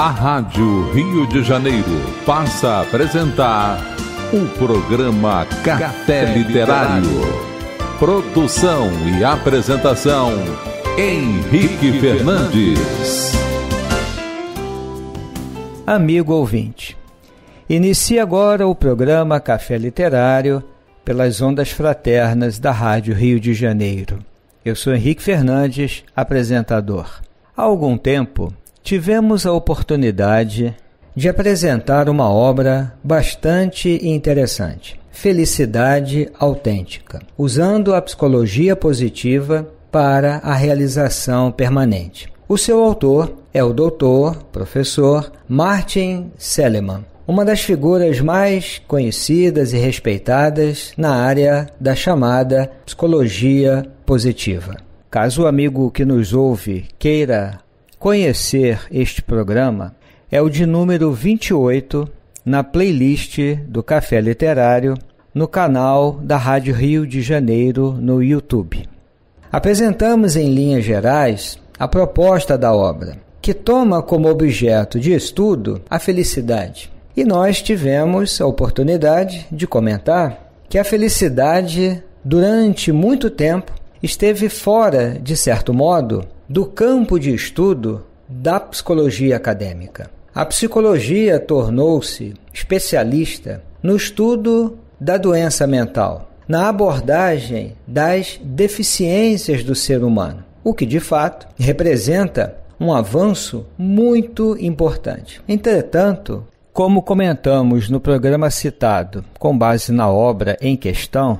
A Rádio Rio de Janeiro passa a apresentar o programa Café Literário. Produção e apresentação Henrique Fernandes. Amigo ouvinte, inicia agora o programa Café Literário pelas ondas fraternas da Rádio Rio de Janeiro. Eu sou Henrique Fernandes, apresentador. Há algum tempo tivemos a oportunidade de apresentar uma obra bastante interessante, Felicidade Autêntica, usando a psicologia positiva para a realização permanente. O seu autor é o doutor, professor Martin Seliman, uma das figuras mais conhecidas e respeitadas na área da chamada psicologia positiva. Caso o amigo que nos ouve queira conhecer este programa é o de número 28 na playlist do Café Literário no canal da Rádio Rio de Janeiro no YouTube. Apresentamos em linhas gerais a proposta da obra, que toma como objeto de estudo a felicidade. E nós tivemos a oportunidade de comentar que a felicidade, durante muito tempo, esteve fora, de certo modo, do campo de estudo da psicologia acadêmica. A psicologia tornou-se especialista no estudo da doença mental, na abordagem das deficiências do ser humano, o que de fato representa um avanço muito importante. Entretanto, como comentamos no programa citado, com base na obra em questão,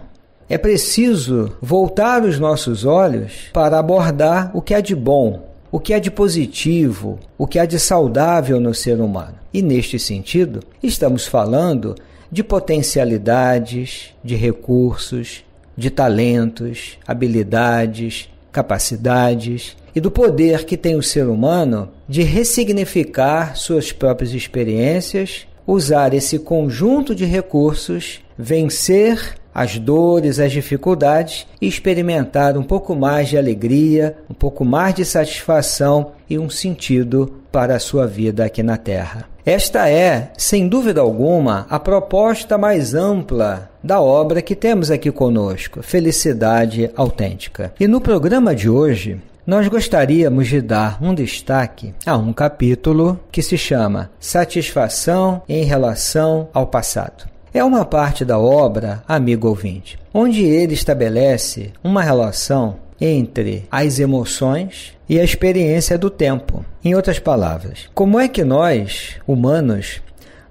é preciso voltar os nossos olhos para abordar o que há de bom, o que há de positivo, o que há de saudável no ser humano. E neste sentido, estamos falando de potencialidades, de recursos, de talentos, habilidades, capacidades e do poder que tem o ser humano de ressignificar suas próprias experiências, usar esse conjunto de recursos, vencer as dores, as dificuldades e experimentar um pouco mais de alegria, um pouco mais de satisfação e um sentido para a sua vida aqui na Terra. Esta é, sem dúvida alguma, a proposta mais ampla da obra que temos aqui conosco, Felicidade Autêntica. E no programa de hoje, nós gostaríamos de dar um destaque a um capítulo que se chama Satisfação em relação ao passado. É uma parte da obra Amigo Ouvinte, onde ele estabelece uma relação entre as emoções e a experiência do tempo. Em outras palavras, como é que nós, humanos,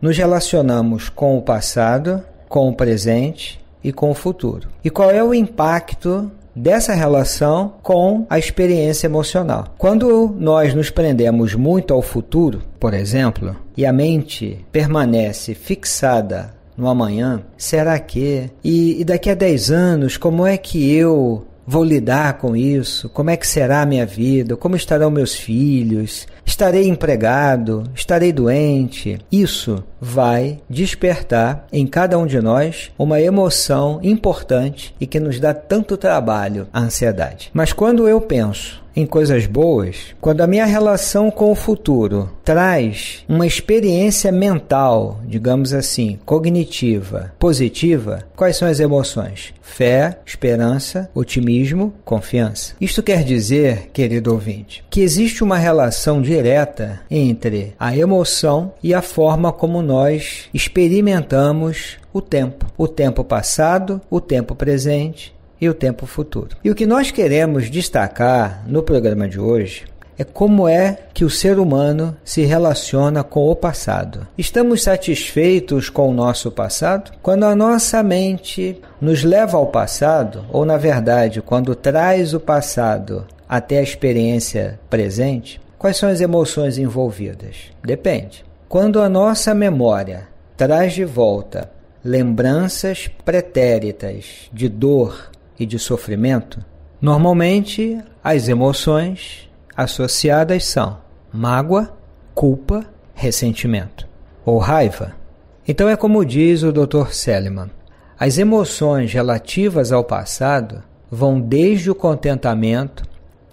nos relacionamos com o passado, com o presente e com o futuro? E qual é o impacto dessa relação com a experiência emocional? Quando nós nos prendemos muito ao futuro, por exemplo, e a mente permanece fixada no amanhã? Será que? E, e daqui a 10 anos, como é que eu vou lidar com isso? Como é que será a minha vida? Como estarão meus filhos? Estarei empregado? Estarei doente? Isso vai despertar em cada um de nós uma emoção importante e que nos dá tanto trabalho, a ansiedade. Mas quando eu penso em coisas boas, quando a minha relação com o futuro traz uma experiência mental, digamos assim, cognitiva, positiva, quais são as emoções? Fé, esperança, otimismo, confiança. Isto quer dizer, querido ouvinte, que existe uma relação direta entre a emoção e a forma como nós experimentamos o tempo, o tempo passado, o tempo presente e o tempo futuro. E o que nós queremos destacar no programa de hoje é como é que o ser humano se relaciona com o passado. Estamos satisfeitos com o nosso passado? Quando a nossa mente nos leva ao passado, ou na verdade, quando traz o passado até a experiência presente, quais são as emoções envolvidas? Depende. Quando a nossa memória traz de volta lembranças pretéritas de dor, e de sofrimento, normalmente as emoções associadas são mágoa, culpa, ressentimento ou raiva. Então é como diz o Dr. Seliman: as emoções relativas ao passado vão desde o contentamento,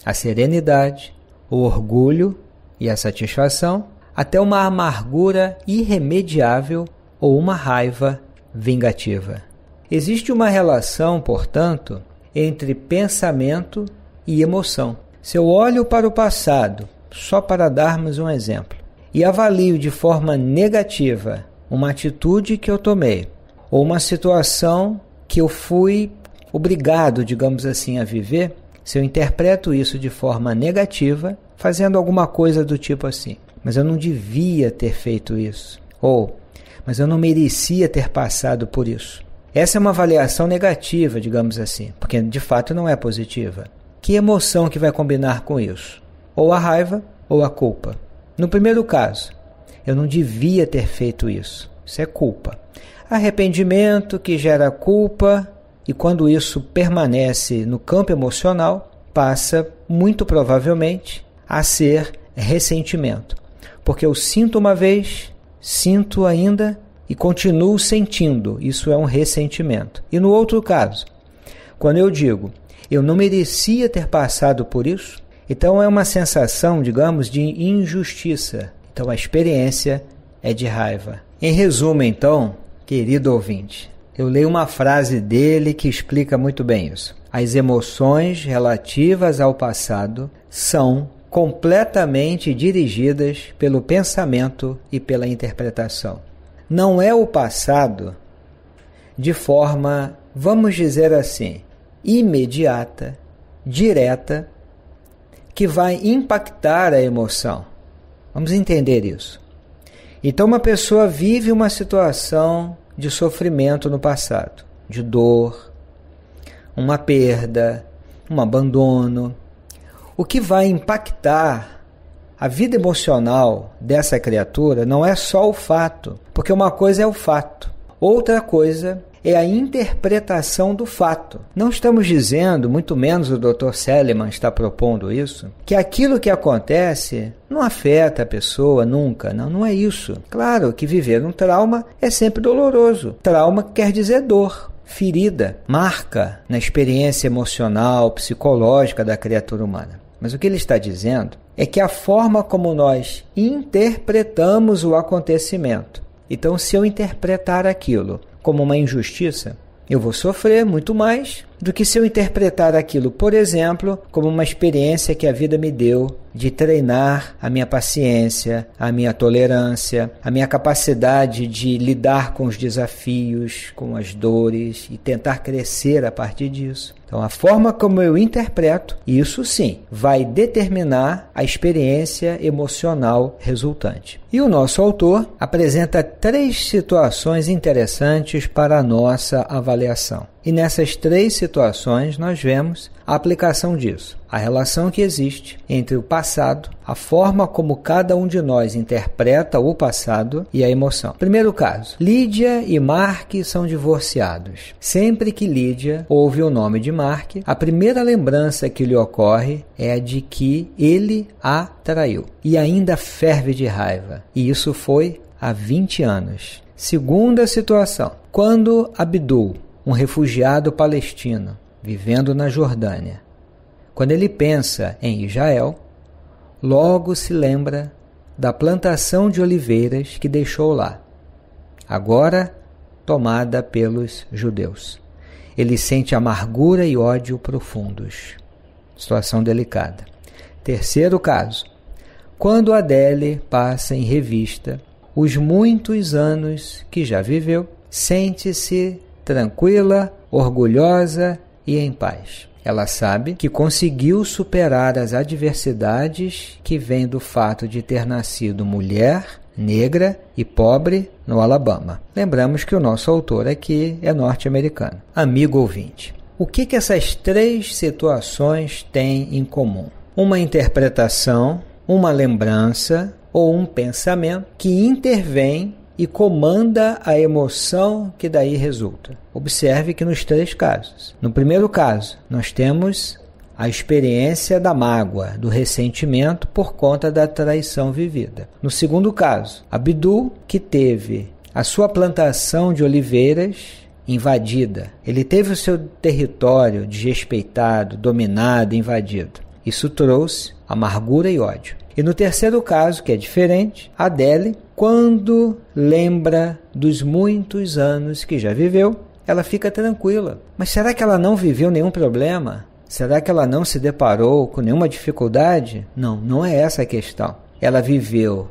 a serenidade, o orgulho e a satisfação, até uma amargura irremediável ou uma raiva vingativa. Existe uma relação, portanto, entre pensamento e emoção. Se eu olho para o passado, só para darmos um exemplo, e avalio de forma negativa uma atitude que eu tomei ou uma situação que eu fui obrigado, digamos assim, a viver, se eu interpreto isso de forma negativa, fazendo alguma coisa do tipo assim, mas eu não devia ter feito isso, ou mas eu não merecia ter passado por isso. Essa é uma avaliação negativa, digamos assim, porque de fato não é positiva. Que emoção que vai combinar com isso? Ou a raiva ou a culpa. No primeiro caso, eu não devia ter feito isso. Isso é culpa. Arrependimento que gera culpa, e quando isso permanece no campo emocional, passa, muito provavelmente, a ser ressentimento. Porque eu sinto uma vez, sinto ainda e continuo sentindo, isso é um ressentimento. E no outro caso, quando eu digo eu não merecia ter passado por isso, então é uma sensação, digamos, de injustiça. Então a experiência é de raiva. Em resumo, então, querido ouvinte, eu leio uma frase dele que explica muito bem isso. As emoções relativas ao passado são completamente dirigidas pelo pensamento e pela interpretação não é o passado de forma, vamos dizer assim, imediata, direta, que vai impactar a emoção. Vamos entender isso. Então, uma pessoa vive uma situação de sofrimento no passado, de dor, uma perda, um abandono, o que vai impactar a vida emocional dessa criatura não é só o fato, porque uma coisa é o fato, outra coisa é a interpretação do fato. Não estamos dizendo, muito menos o Dr. Seliman está propondo isso, que aquilo que acontece não afeta a pessoa nunca, não, não é isso. Claro que viver um trauma é sempre doloroso. Trauma quer dizer dor, ferida, marca na experiência emocional, psicológica da criatura humana. Mas o que ele está dizendo é que a forma como nós interpretamos o acontecimento. Então, se eu interpretar aquilo como uma injustiça, eu vou sofrer muito mais do que se eu interpretar aquilo, por exemplo, como uma experiência que a vida me deu de treinar a minha paciência, a minha tolerância, a minha capacidade de lidar com os desafios, com as dores e tentar crescer a partir disso. Então, a forma como eu interpreto, isso sim, vai determinar a experiência emocional resultante. E o nosso autor apresenta três situações interessantes para a nossa avaliação. E nessas três situações, nós vemos a aplicação disso, a relação que existe entre o passado, a forma como cada um de nós interpreta o passado e a emoção. Primeiro caso: Lídia e Mark são divorciados. Sempre que Lídia ouve o nome de Mark, a primeira lembrança que lhe ocorre é a de que ele a traiu e ainda ferve de raiva. E isso foi há 20 anos. Segunda situação: quando Abdul, um refugiado palestino, vivendo na Jordânia. Quando ele pensa em Israel, logo se lembra da plantação de oliveiras que deixou lá, agora tomada pelos judeus. Ele sente amargura e ódio profundos. Situação delicada. Terceiro caso. Quando Adele passa em revista os muitos anos que já viveu, sente-se tranquila, orgulhosa e em paz. Ela sabe que conseguiu superar as adversidades que vêm do fato de ter nascido mulher, negra e pobre no Alabama. Lembramos que o nosso autor aqui é norte-americano. Amigo ouvinte, o que, que essas três situações têm em comum? Uma interpretação, uma lembrança ou um pensamento que intervém e comanda a emoção que daí resulta. Observe que nos três casos. No primeiro caso, nós temos a experiência da mágoa, do ressentimento por conta da traição vivida. No segundo caso, Abdu, que teve a sua plantação de oliveiras invadida. Ele teve o seu território desrespeitado, dominado, invadido. Isso trouxe amargura e ódio. E no terceiro caso, que é diferente, Adele, quando lembra dos muitos anos que já viveu, ela fica tranquila. Mas será que ela não viveu nenhum problema? Será que ela não se deparou com nenhuma dificuldade? Não, não é essa a questão. Ela viveu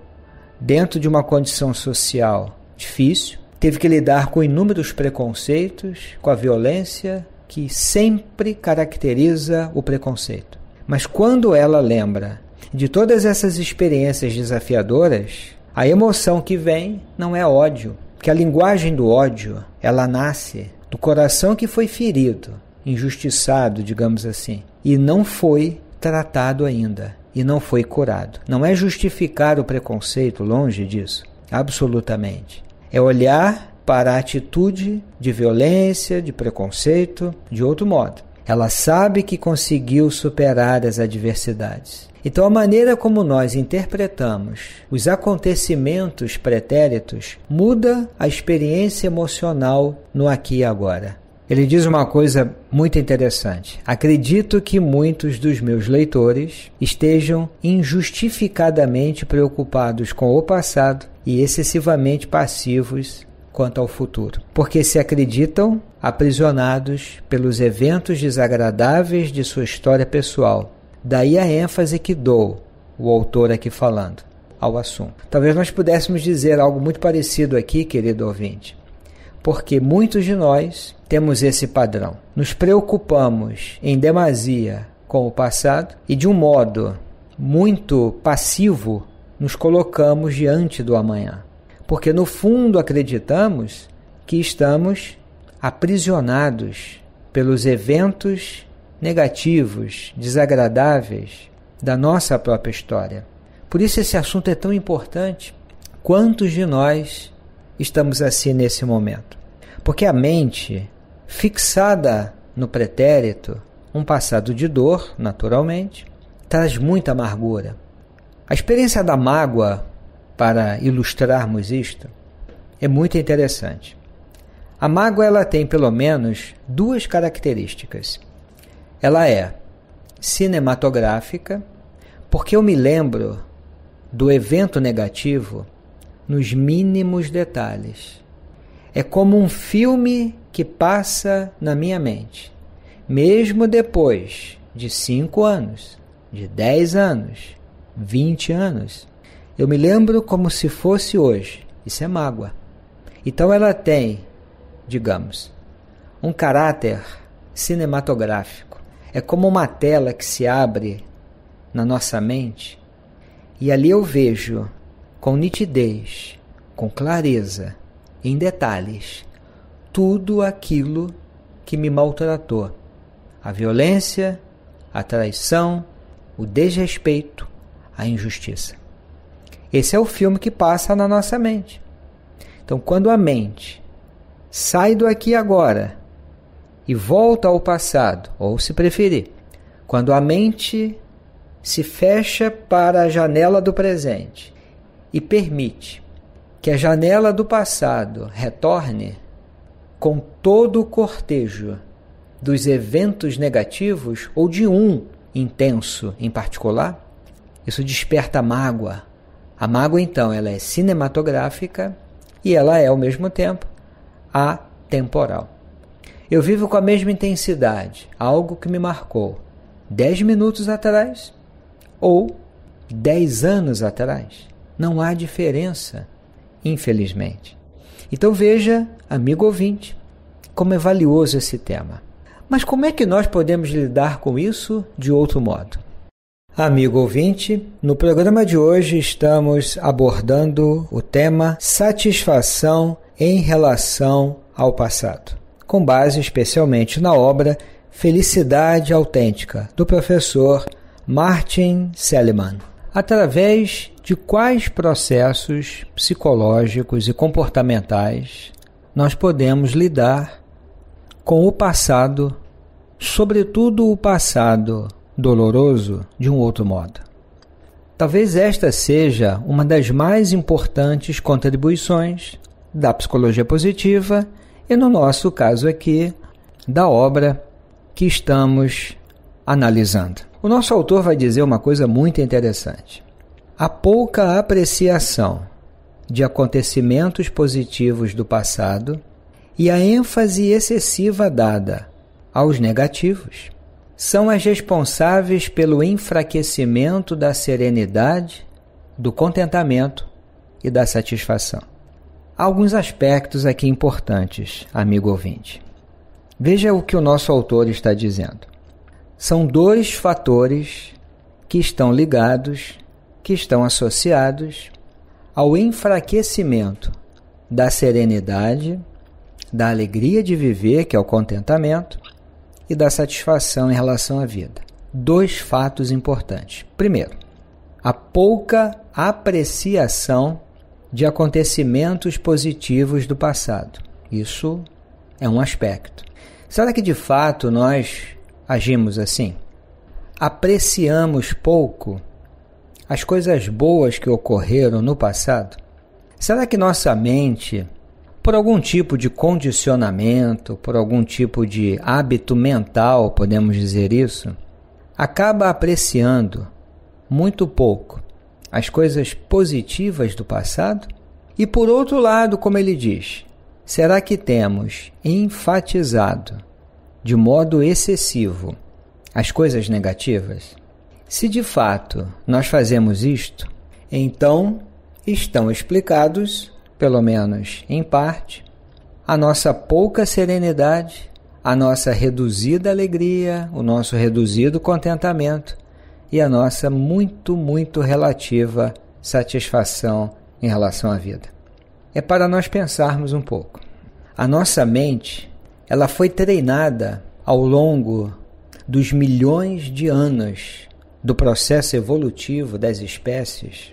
dentro de uma condição social difícil, teve que lidar com inúmeros preconceitos, com a violência que sempre caracteriza o preconceito. Mas quando ela lembra de todas essas experiências desafiadoras, a emoção que vem não é ódio, porque a linguagem do ódio, ela nasce do coração que foi ferido, injustiçado, digamos assim, e não foi tratado ainda e não foi curado. Não é justificar o preconceito, longe disso, absolutamente. É olhar para a atitude de violência, de preconceito, de outro modo. Ela sabe que conseguiu superar as adversidades. Então, a maneira como nós interpretamos os acontecimentos pretéritos muda a experiência emocional no aqui e agora. Ele diz uma coisa muito interessante. Acredito que muitos dos meus leitores estejam injustificadamente preocupados com o passado e excessivamente passivos quanto ao futuro, porque se acreditam aprisionados pelos eventos desagradáveis de sua história pessoal. Daí a ênfase que dou, o autor aqui falando, ao assunto. Talvez nós pudéssemos dizer algo muito parecido aqui, querido ouvinte, porque muitos de nós temos esse padrão. Nos preocupamos em demasia com o passado e, de um modo muito passivo, nos colocamos diante do amanhã. Porque no fundo acreditamos que estamos aprisionados pelos eventos negativos, desagradáveis da nossa própria história. Por isso esse assunto é tão importante. Quantos de nós estamos assim nesse momento? Porque a mente, fixada no pretérito, um passado de dor, naturalmente, traz muita amargura. A experiência da mágoa para ilustrarmos isto é muito interessante. A mágoa ela tem pelo menos duas características. Ela é cinematográfica, porque eu me lembro do evento negativo nos mínimos detalhes. É como um filme que passa na minha mente, mesmo depois de 5 anos, de 10 anos, 20 anos. Eu me lembro como se fosse hoje. Isso é mágoa. Então ela tem, digamos, um caráter cinematográfico. É como uma tela que se abre na nossa mente e ali eu vejo com nitidez, com clareza, em detalhes, tudo aquilo que me maltratou. A violência, a traição, o desrespeito, a injustiça. Esse é o filme que passa na nossa mente. Então, quando a mente sai do aqui e agora e volta ao passado, ou se preferir, quando a mente se fecha para a janela do presente e permite que a janela do passado retorne com todo o cortejo dos eventos negativos ou de um intenso em particular, isso desperta mágoa, a mágoa, então, ela é cinematográfica e ela é, ao mesmo tempo, atemporal. Eu vivo com a mesma intensidade algo que me marcou 10 minutos atrás ou 10 anos atrás. Não há diferença, infelizmente. Então veja, amigo ouvinte, como é valioso esse tema. Mas como é que nós podemos lidar com isso de outro modo? Amigo ouvinte, no programa de hoje estamos abordando o tema satisfação em relação ao passado, com base especialmente na obra Felicidade Autêntica, do professor Martin Seligman. Através de quais processos psicológicos e comportamentais nós podemos lidar com o passado, sobretudo o passado doloroso de um outro modo. Talvez esta seja uma das mais importantes contribuições da psicologia positiva e, no nosso caso aqui, da obra que estamos analisando. O nosso autor vai dizer uma coisa muito interessante. A pouca apreciação de acontecimentos positivos do passado e a ênfase excessiva dada aos negativos são as responsáveis pelo enfraquecimento da serenidade, do contentamento e da satisfação. Alguns aspectos aqui importantes, amigo ouvinte. Veja o que o nosso autor está dizendo. São dois fatores que estão ligados, que estão associados ao enfraquecimento da serenidade, da alegria de viver, que é o contentamento, e da satisfação em relação à vida. Dois fatos importantes. Primeiro, a pouca apreciação de acontecimentos positivos do passado. Isso é um aspecto. Será que de fato nós agimos assim? Apreciamos pouco as coisas boas que ocorreram no passado? Será que nossa mente por algum tipo de condicionamento, por algum tipo de hábito mental, podemos dizer isso, acaba apreciando muito pouco as coisas positivas do passado? E por outro lado, como ele diz, será que temos enfatizado de modo excessivo as coisas negativas? Se de fato nós fazemos isto, então estão explicados pelo menos em parte, a nossa pouca serenidade, a nossa reduzida alegria, o nosso reduzido contentamento e a nossa muito, muito relativa satisfação em relação à vida. É para nós pensarmos um pouco. A nossa mente, ela foi treinada ao longo dos milhões de anos do processo evolutivo das espécies,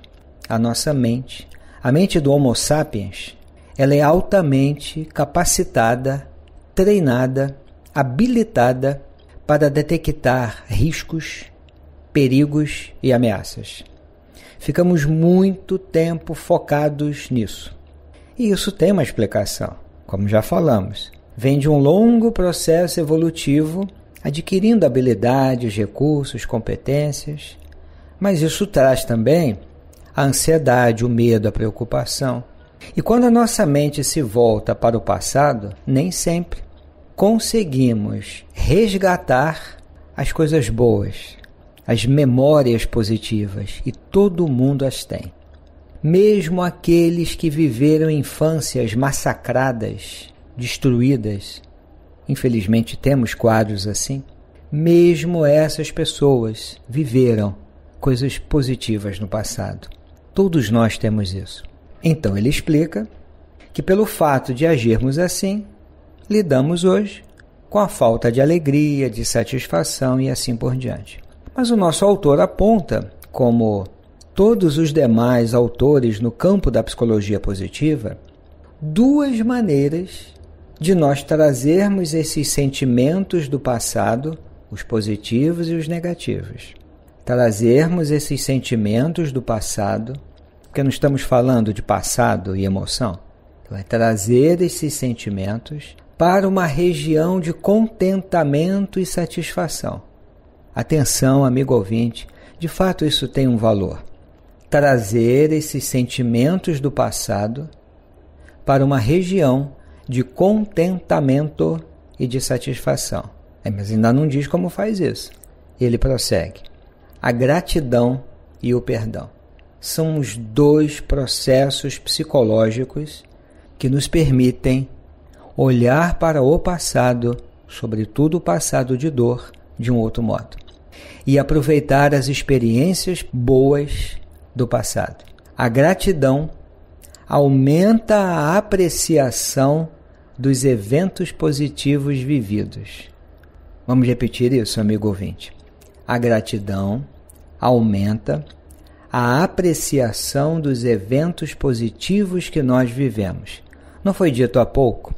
a nossa mente a mente do Homo sapiens ela é altamente capacitada, treinada, habilitada para detectar riscos, perigos e ameaças. Ficamos muito tempo focados nisso. E isso tem uma explicação, como já falamos. Vem de um longo processo evolutivo adquirindo habilidades, recursos, competências, mas isso traz também a ansiedade, o medo, a preocupação. E quando a nossa mente se volta para o passado, nem sempre conseguimos resgatar as coisas boas, as memórias positivas, e todo mundo as tem. Mesmo aqueles que viveram infâncias massacradas, destruídas, infelizmente temos quadros assim, mesmo essas pessoas viveram coisas positivas no passado. Todos nós temos isso. Então ele explica que, pelo fato de agirmos assim, lidamos hoje com a falta de alegria, de satisfação e assim por diante. Mas o nosso autor aponta como todos os demais autores no campo da psicologia positiva duas maneiras de nós trazermos esses sentimentos do passado, os positivos e os negativos, trazermos esses sentimentos do passado, porque não estamos falando de passado e emoção, vai então é trazer esses sentimentos para uma região de contentamento e satisfação. Atenção, amigo ouvinte, de fato isso tem um valor. Trazer esses sentimentos do passado para uma região de contentamento e de satisfação. É, mas ainda não diz como faz isso. Ele prossegue a gratidão e o perdão. São os dois processos psicológicos que nos permitem olhar para o passado, sobretudo o passado de dor, de um outro modo e aproveitar as experiências boas do passado. A gratidão aumenta a apreciação dos eventos positivos vividos. Vamos repetir isso, amigo ouvinte. A gratidão aumenta a apreciação dos eventos positivos que nós vivemos. Não foi dito há pouco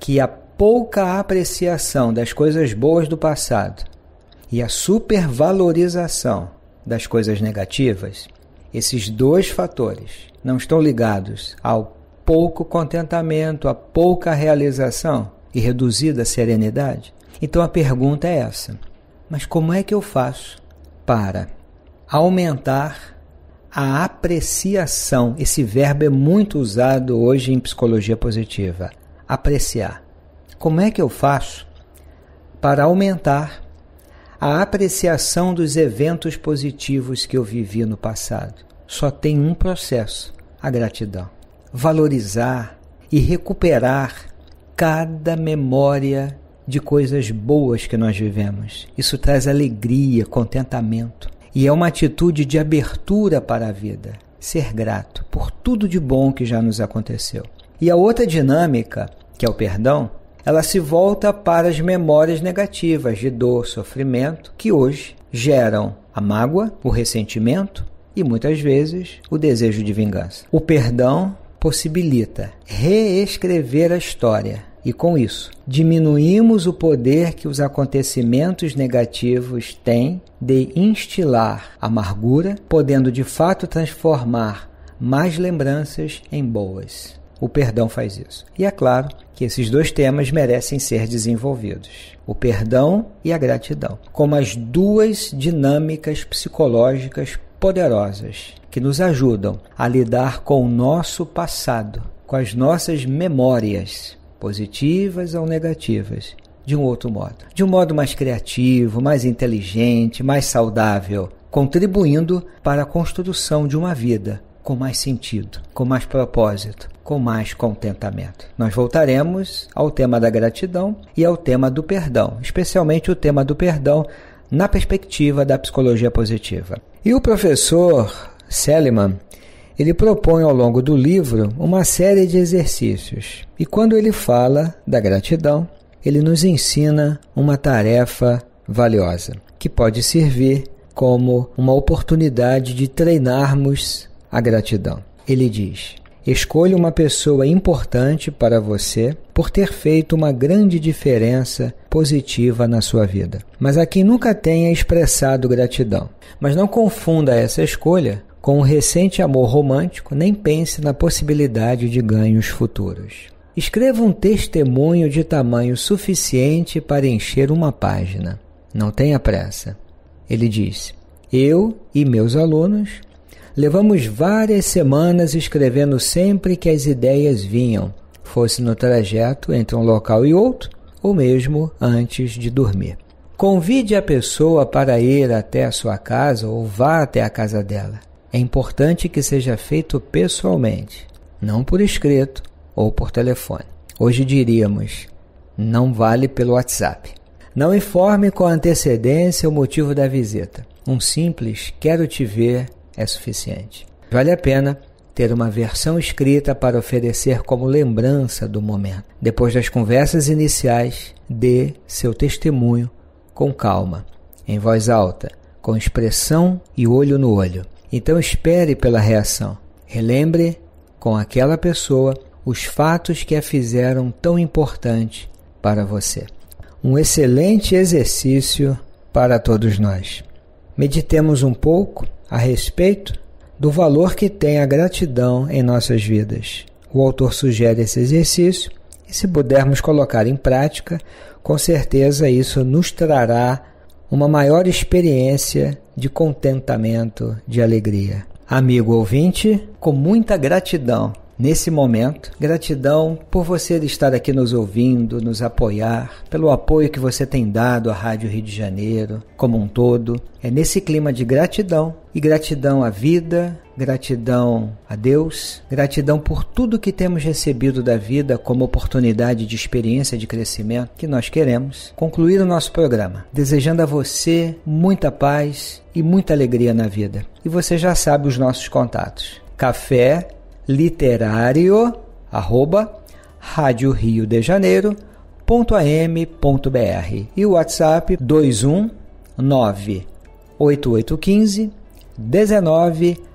que a pouca apreciação das coisas boas do passado e a supervalorização das coisas negativas, esses dois fatores não estão ligados ao pouco contentamento, à pouca realização e reduzida serenidade? Então a pergunta é essa: mas como é que eu faço para aumentar a apreciação. Esse verbo é muito usado hoje em psicologia positiva. Apreciar. Como é que eu faço para aumentar a apreciação dos eventos positivos que eu vivi no passado? Só tem um processo: a gratidão. Valorizar e recuperar cada memória de coisas boas que nós vivemos. Isso traz alegria, contentamento. E é uma atitude de abertura para a vida, ser grato por tudo de bom que já nos aconteceu. E a outra dinâmica, que é o perdão, ela se volta para as memórias negativas de dor, sofrimento, que hoje geram a mágoa, o ressentimento e muitas vezes o desejo de vingança. O perdão possibilita reescrever a história e com isso, diminuímos o poder que os acontecimentos negativos têm de instilar amargura, podendo de fato transformar mais lembranças em boas. O perdão faz isso. E é claro que esses dois temas merecem ser desenvolvidos: o perdão e a gratidão, como as duas dinâmicas psicológicas poderosas que nos ajudam a lidar com o nosso passado, com as nossas memórias, positivas ou negativas, de um outro modo. De um modo mais criativo, mais inteligente, mais saudável, contribuindo para a construção de uma vida com mais sentido, com mais propósito, com mais contentamento. Nós voltaremos ao tema da gratidão e ao tema do perdão, especialmente o tema do perdão na perspectiva da psicologia positiva. E o professor Seliman ele propõe ao longo do livro uma série de exercícios. E quando ele fala da gratidão, ele nos ensina uma tarefa valiosa, que pode servir como uma oportunidade de treinarmos a gratidão. Ele diz: Escolha uma pessoa importante para você por ter feito uma grande diferença positiva na sua vida, mas a quem nunca tenha expressado gratidão. Mas não confunda essa escolha com o um recente amor romântico, nem pense na possibilidade de ganhos futuros. Escreva um testemunho de tamanho suficiente para encher uma página. Não tenha pressa. Ele disse: Eu e meus alunos levamos várias semanas escrevendo sempre que as ideias vinham, fosse no trajeto entre um local e outro, ou mesmo antes de dormir. Convide a pessoa para ir até a sua casa ou vá até a casa dela é importante que seja feito pessoalmente, não por escrito ou por telefone. Hoje diríamos, não vale pelo WhatsApp. Não informe com antecedência o motivo da visita. Um simples quero te ver é suficiente. Vale a pena ter uma versão escrita para oferecer como lembrança do momento. Depois das conversas iniciais, dê seu testemunho com calma, em voz alta, com expressão e olho no olho. Então espere pela reação. Relembre com aquela pessoa os fatos que a fizeram tão importante para você. Um excelente exercício para todos nós. Meditemos um pouco a respeito do valor que tem a gratidão em nossas vidas. O autor sugere esse exercício e, se pudermos colocar em prática, com certeza isso nos trará uma maior experiência de contentamento, de alegria. Amigo ouvinte, com muita gratidão nesse momento, gratidão por você estar aqui nos ouvindo, nos apoiar, pelo apoio que você tem dado à Rádio Rio de Janeiro como um todo. É nesse clima de gratidão e gratidão à vida, gratidão a Deus, gratidão por tudo que temos recebido da vida como oportunidade de experiência de crescimento que nós queremos concluir o nosso programa, desejando a você muita paz e muita alegria na vida. E você já sabe os nossos contatos: café literário arroba rádio Rio de Janeiro ponto br e o WhatsApp 219 8815 19